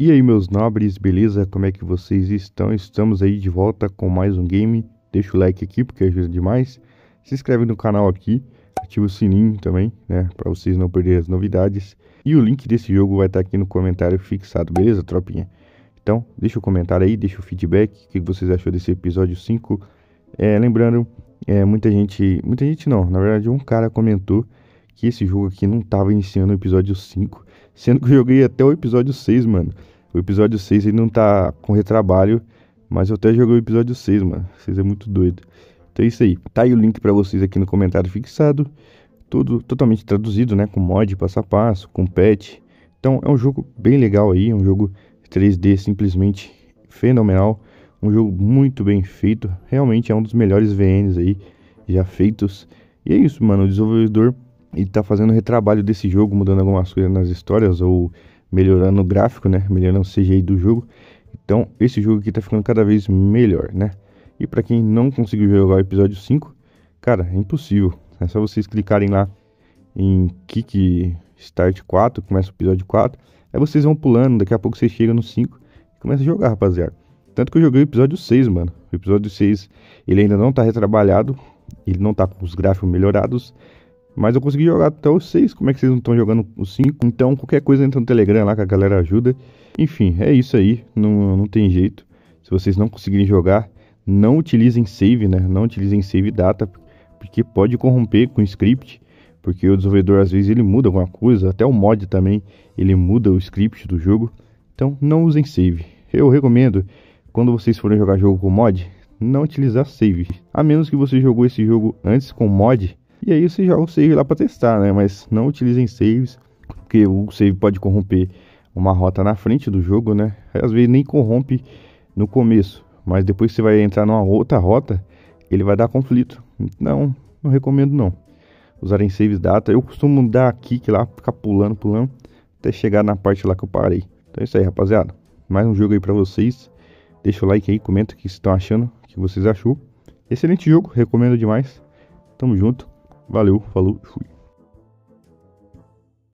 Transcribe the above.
E aí, meus nobres, beleza? Como é que vocês estão? Estamos aí de volta com mais um game. Deixa o like aqui porque ajuda demais. Se inscreve no canal aqui, ativa o sininho também, né? Pra vocês não perderem as novidades. E o link desse jogo vai estar tá aqui no comentário fixado, beleza, tropinha? Então, deixa o comentário aí, deixa o feedback, o que vocês acham desse episódio 5. É, lembrando, é, muita gente, muita gente não, na verdade um cara comentou que esse jogo aqui não tava iniciando o episódio 5, sendo que eu joguei até o episódio 6, mano. O episódio 6 ele não tá com retrabalho, mas eu até joguei o episódio 6, mano. Vocês é muito doido. Então é isso aí. Tá aí o link para vocês aqui no comentário fixado. Tudo totalmente traduzido, né? Com mod, passo a passo, com patch. Então é um jogo bem legal aí. É um jogo 3D simplesmente fenomenal. Um jogo muito bem feito. Realmente é um dos melhores VNs aí já feitos. E é isso, mano. O desenvolvedor e tá fazendo retrabalho desse jogo, mudando algumas coisas nas histórias ou melhorando o gráfico, né? Melhorando o CGI do jogo. Então, esse jogo aqui tá ficando cada vez melhor, né? E para quem não conseguiu jogar o episódio 5, cara, é impossível. É só vocês clicarem lá em Kick Start 4, começa o episódio 4. Aí vocês vão pulando, daqui a pouco vocês chegam no 5 e começa a jogar, rapaziada. Tanto que eu joguei o episódio 6, mano. O episódio 6, ele ainda não tá retrabalhado, ele não tá com os gráficos melhorados, mas eu consegui jogar até os 6. Como é que vocês não estão jogando os 5? Então, qualquer coisa entra no Telegram lá que a galera ajuda. Enfim, é isso aí. Não, não tem jeito. Se vocês não conseguirem jogar, não utilizem save, né? Não utilizem save data, porque pode corromper com o script. Porque o desenvolvedor às vezes ele muda alguma coisa, até o mod também ele muda o script do jogo. Então não usem save. Eu recomendo quando vocês forem jogar jogo com mod, não utilizar save. A menos que você jogou esse jogo antes com mod, e aí você joga o save lá para testar, né? Mas não utilizem saves, porque o save pode corromper uma rota na frente do jogo, né? Às vezes nem corrompe no começo, mas depois você vai entrar numa outra rota, ele vai dar conflito. Não, não recomendo não. Usarem saves data, eu costumo dar kick lá, ficar pulando, pulando, até chegar na parte lá que eu parei. Então é isso aí, rapaziada. Mais um jogo aí para vocês. Deixa o like aí, comenta o que vocês estão achando, o que vocês achou. Excelente jogo, recomendo demais. Tamo junto. Valeu, falou, fui.